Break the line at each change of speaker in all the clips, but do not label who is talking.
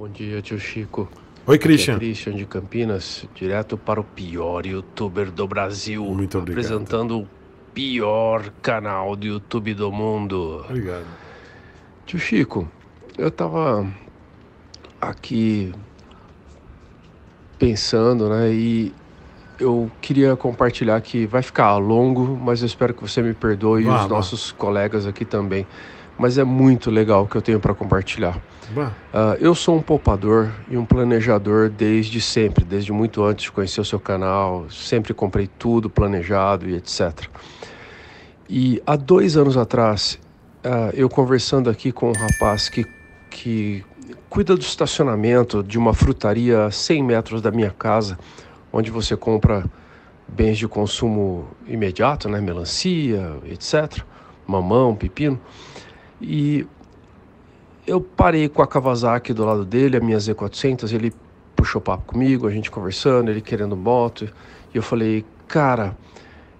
Bom dia, tio Chico. Oi, é Christian. é Christian de Campinas, direto para o pior youtuber do Brasil. Muito obrigado. Apresentando o pior canal do YouTube do mundo. Obrigado. Tio Chico, eu tava aqui pensando, né? E eu queria compartilhar que vai ficar longo, mas eu espero que você me perdoe e os nossos colegas aqui também mas é muito legal que eu tenho para compartilhar. Uh, eu sou um poupador e um planejador desde sempre, desde muito antes de conhecer o seu canal, sempre comprei tudo planejado e etc. E há dois anos atrás, uh, eu conversando aqui com um rapaz que, que cuida do estacionamento de uma frutaria a 100 metros da minha casa, onde você compra bens de consumo imediato, né? melancia, etc., mamão, pepino. E eu parei com a Kawasaki do lado dele, a minha Z400, ele puxou papo comigo, a gente conversando, ele querendo moto, e eu falei, cara,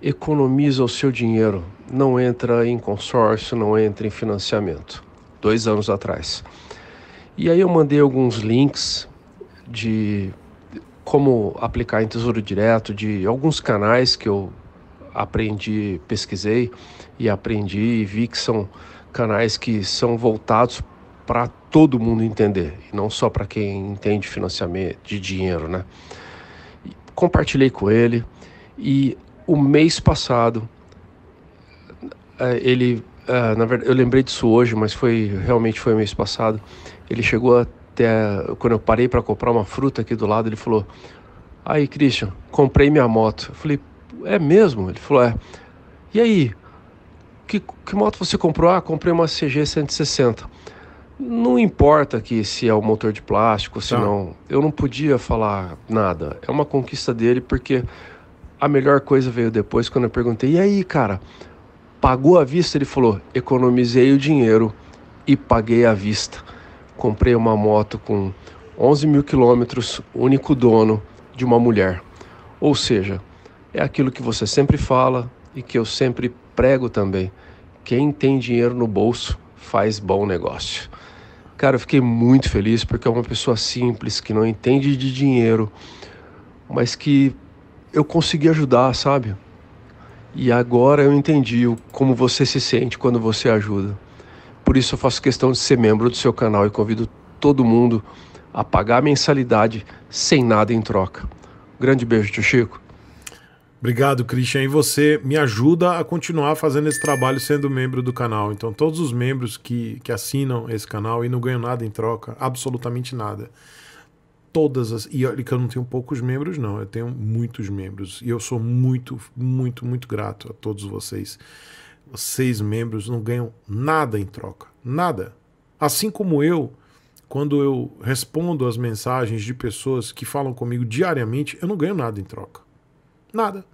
economiza o seu dinheiro, não entra em consórcio, não entra em financiamento. Dois anos atrás. E aí eu mandei alguns links de como aplicar em Tesouro Direto, de alguns canais que eu aprendi, pesquisei e aprendi e vi que são canais que são voltados para todo mundo entender, e não só para quem entende financiamento de dinheiro, né? Compartilhei com ele e o mês passado é, ele, é, na verdade, eu lembrei disso hoje, mas foi realmente foi mês passado. Ele chegou até quando eu parei para comprar uma fruta aqui do lado, ele falou: "Aí, Christian, comprei minha moto". Eu falei: "É mesmo?". Ele falou: "É". E aí, que, que moto você comprou? Ah, comprei uma CG 160. Não importa que se é o um motor de plástico, se tá. não. Eu não podia falar nada. É uma conquista dele porque a melhor coisa veio depois quando eu perguntei: "E aí, cara, pagou à vista?" Ele falou: "Economizei o dinheiro e paguei à vista. Comprei uma moto com 11 mil quilômetros, único dono de uma mulher. Ou seja, é aquilo que você sempre fala e que eu sempre prego também. Quem tem dinheiro no bolso faz bom negócio. Cara, eu fiquei muito feliz porque é uma pessoa simples, que não entende de dinheiro, mas que eu consegui ajudar, sabe? E agora eu entendi como você se sente quando você ajuda. Por isso eu faço questão de ser membro do seu canal e convido todo
mundo a pagar a mensalidade sem nada em troca. Grande beijo, tio Chico. Obrigado, Christian. E você me ajuda a continuar fazendo esse trabalho sendo membro do canal. Então, todos os membros que, que assinam esse canal e não ganham nada em troca, absolutamente nada. Todas as. E olha que eu não tenho poucos membros, não. Eu tenho muitos membros. E eu sou muito, muito, muito grato a todos vocês. Vocês, membros, não ganham nada em troca. Nada. Assim como eu, quando eu respondo as mensagens de pessoas que falam comigo diariamente, eu não ganho nada em troca. Nada.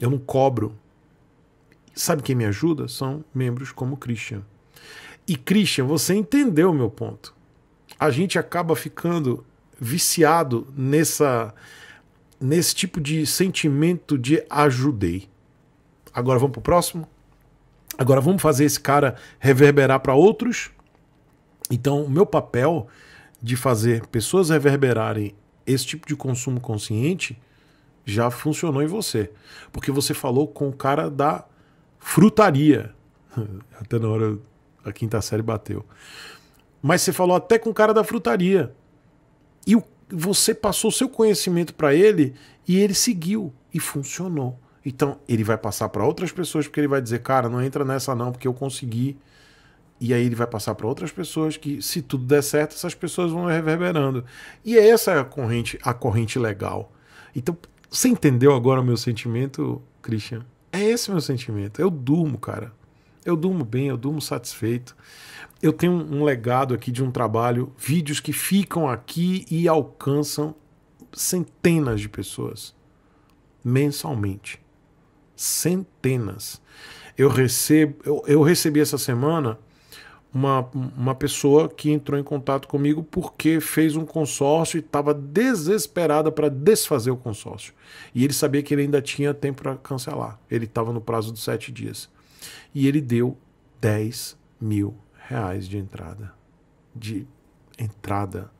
Eu não cobro. Sabe quem me ajuda? São membros como Christian. E Christian, você entendeu o meu ponto. A gente acaba ficando viciado nessa nesse tipo de sentimento de ajudei. Agora vamos pro próximo. Agora vamos fazer esse cara reverberar para outros. Então, o meu papel de fazer pessoas reverberarem esse tipo de consumo consciente já funcionou em você. Porque você falou com o cara da frutaria. Até na hora a quinta série bateu. Mas você falou até com o cara da frutaria. E você passou seu conhecimento para ele e ele seguiu e funcionou. Então ele vai passar para outras pessoas porque ele vai dizer, cara, não entra nessa não porque eu consegui. E aí ele vai passar para outras pessoas que, se tudo der certo, essas pessoas vão reverberando. E é essa a corrente, a corrente legal. Então você entendeu agora o meu sentimento, Christian? É esse meu sentimento. Eu durmo, cara. Eu durmo bem, eu durmo satisfeito. Eu tenho um legado aqui de um trabalho, vídeos que ficam aqui e alcançam centenas de pessoas mensalmente. Centenas. Eu recebo, eu, eu recebi essa semana uma, uma pessoa que entrou em contato comigo porque fez um consórcio e estava desesperada para desfazer o consórcio. E ele sabia que ele ainda tinha tempo para cancelar. Ele estava no prazo de sete dias. E ele deu 10 mil reais de entrada. De entrada.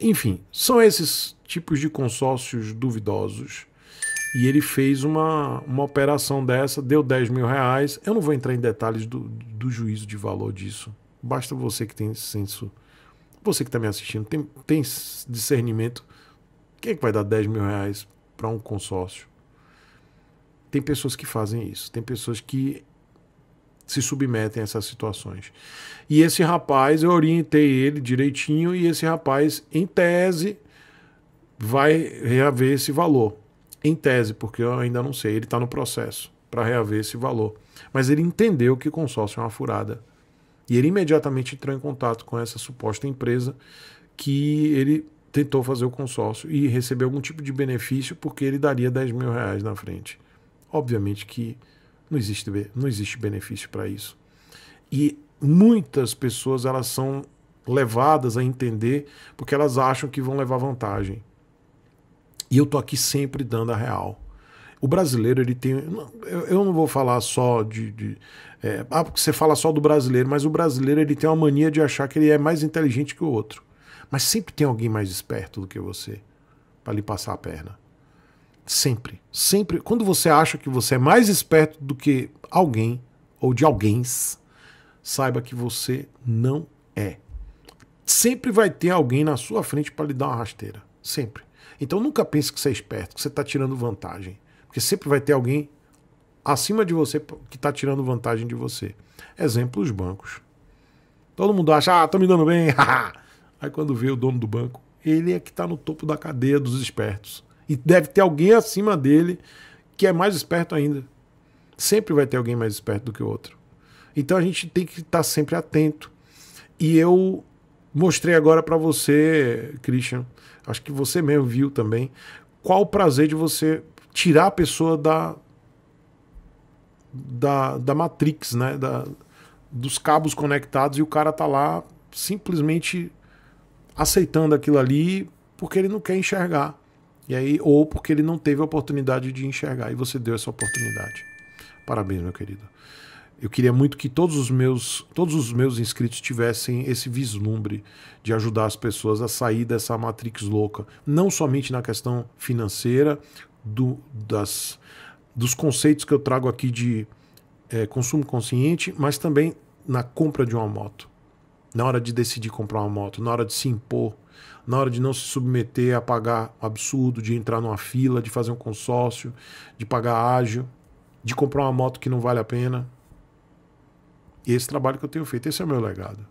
Enfim, são esses tipos de consórcios duvidosos e ele fez uma, uma operação dessa, deu 10 mil reais. Eu não vou entrar em detalhes do, do juízo de valor disso. Basta você que tem senso. Você que está me assistindo, tem, tem discernimento. Quem é que vai dar 10 mil reais para um consórcio? Tem pessoas que fazem isso. Tem pessoas que se submetem a essas situações. E esse rapaz, eu orientei ele direitinho, e esse rapaz, em tese, vai reaver esse valor. Em tese, porque eu ainda não sei, ele está no processo para reaver esse valor. Mas ele entendeu que consórcio é uma furada. E ele imediatamente entrou em contato com essa suposta empresa que ele tentou fazer o consórcio e receber algum tipo de benefício porque ele daria 10 mil reais na frente. Obviamente que não existe, não existe benefício para isso. E muitas pessoas elas são levadas a entender porque elas acham que vão levar vantagem. E eu tô aqui sempre dando a real. O brasileiro, ele tem. Eu não vou falar só de. de é, ah, porque você fala só do brasileiro, mas o brasileiro ele tem uma mania de achar que ele é mais inteligente que o outro. Mas sempre tem alguém mais esperto do que você para lhe passar a perna. Sempre. Sempre. Quando você acha que você é mais esperto do que alguém ou de alguém, saiba que você não é. Sempre vai ter alguém na sua frente para lhe dar uma rasteira. Sempre. Então nunca pense que você é esperto, que você está tirando vantagem. Porque sempre vai ter alguém acima de você que está tirando vantagem de você. Exemplo, os bancos. Todo mundo acha, ah, estou me dando bem, Aí quando vê o dono do banco, ele é que está no topo da cadeia dos espertos. E deve ter alguém acima dele que é mais esperto ainda. Sempre vai ter alguém mais esperto do que o outro. Então a gente tem que estar tá sempre atento. E eu Mostrei agora para você, Christian, acho que você mesmo viu também, qual o prazer de você tirar a pessoa da da, da matrix, né, da, dos cabos conectados e o cara tá lá simplesmente aceitando aquilo ali porque ele não quer enxergar. E aí ou porque ele não teve a oportunidade de enxergar e você deu essa oportunidade. Parabéns, meu querido. Eu queria muito que todos os meus, todos os meus inscritos tivessem esse vislumbre de ajudar as pessoas a sair dessa matrix louca, não somente na questão financeira do, das, dos conceitos que eu trago aqui de é, consumo consciente, mas também na compra de uma moto. Na hora de decidir comprar uma moto, na hora de se impor, na hora de não se submeter a pagar absurdo, de entrar numa fila, de fazer um consórcio, de pagar ágil, de comprar uma moto que não vale a pena esse trabalho que eu tenho feito, esse é o meu legado.